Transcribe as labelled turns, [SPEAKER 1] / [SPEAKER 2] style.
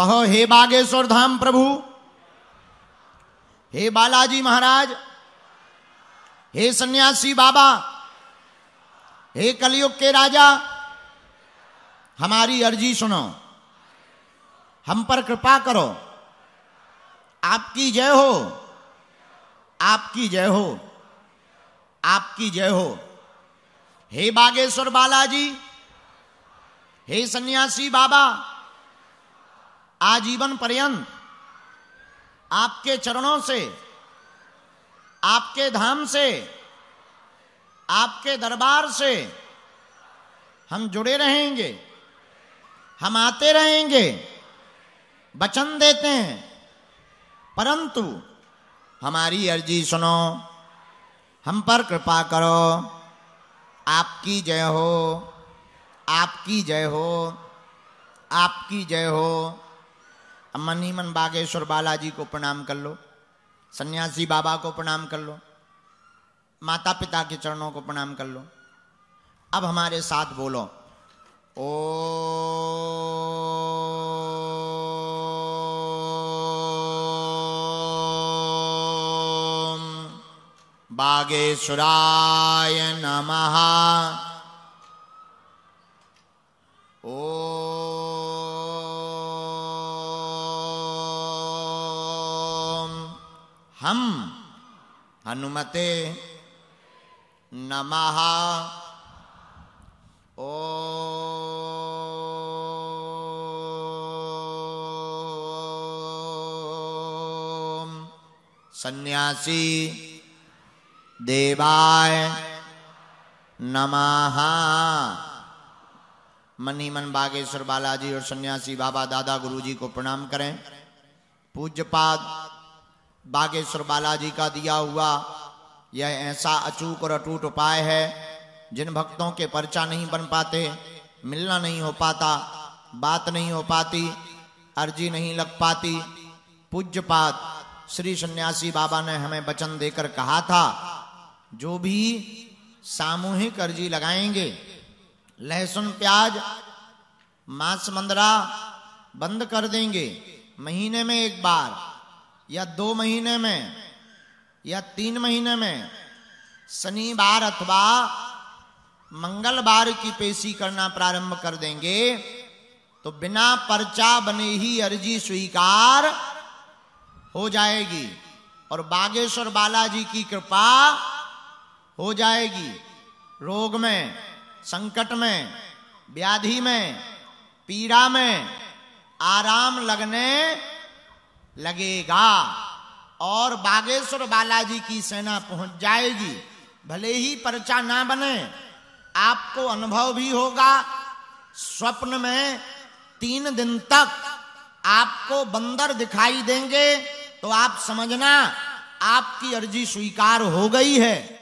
[SPEAKER 1] कहो हे बागेश्वर धाम प्रभु हे बालाजी महाराज हे सन्यासी बाबा हे कलयुग के राजा हमारी अर्जी सुनो हम पर कृपा करो आपकी जय हो आपकी जय हो आपकी जय हो हे बागेश्वर बालाजी हे सन्यासी बाबा आजीवन पर्यंत आपके चरणों से आपके धाम से आपके दरबार से हम जुड़े रहेंगे हम आते रहेंगे वचन देते हैं परंतु हमारी अर्जी सुनो हम पर कृपा करो आपकी जय हो आपकी जय हो आपकी जय हो अब मन ही मन बागेश्वर बालाजी को प्रणाम कर लो सन्यासी बाबा को प्रणाम कर लो माता पिता के चरणों को प्रणाम कर लो अब हमारे साथ बोलो ओ बागेश्वराय नमः हम हनुमते नमः ओ सन्यासी देवाय नमः मनी मन बागेश्वर बालाजी और सन्यासी बाबा दादा गुरुजी को प्रणाम करें पूज्यपाद बागेश्वर बालाजी का दिया हुआ यह ऐसा अचूक और अटूट उपाय है जिन भक्तों के पर्चा नहीं बन पाते मिलना नहीं हो पाता बात नहीं हो पाती अर्जी नहीं लग पाती पूज्यपात श्री सन्यासी बाबा ने हमें वचन देकर कहा था जो भी सामूहिक अर्जी लगाएंगे लहसुन प्याज मांस मंदरा बंद कर देंगे महीने में एक बार या दो महीने में या तीन महीने में शनिवार अथवा मंगलवार की पेशी करना प्रारंभ कर देंगे तो बिना पर्चा बने ही अर्जी स्वीकार हो जाएगी और बागेश्वर बालाजी की कृपा हो जाएगी रोग में संकट में व्याधि में पीड़ा में आराम लगने लगेगा और बागेश्वर बालाजी की सेना पहुंच जाएगी भले ही पर्चा ना बने आपको अनुभव भी होगा स्वप्न में तीन दिन तक आपको बंदर दिखाई देंगे तो आप समझना आपकी अर्जी स्वीकार हो गई है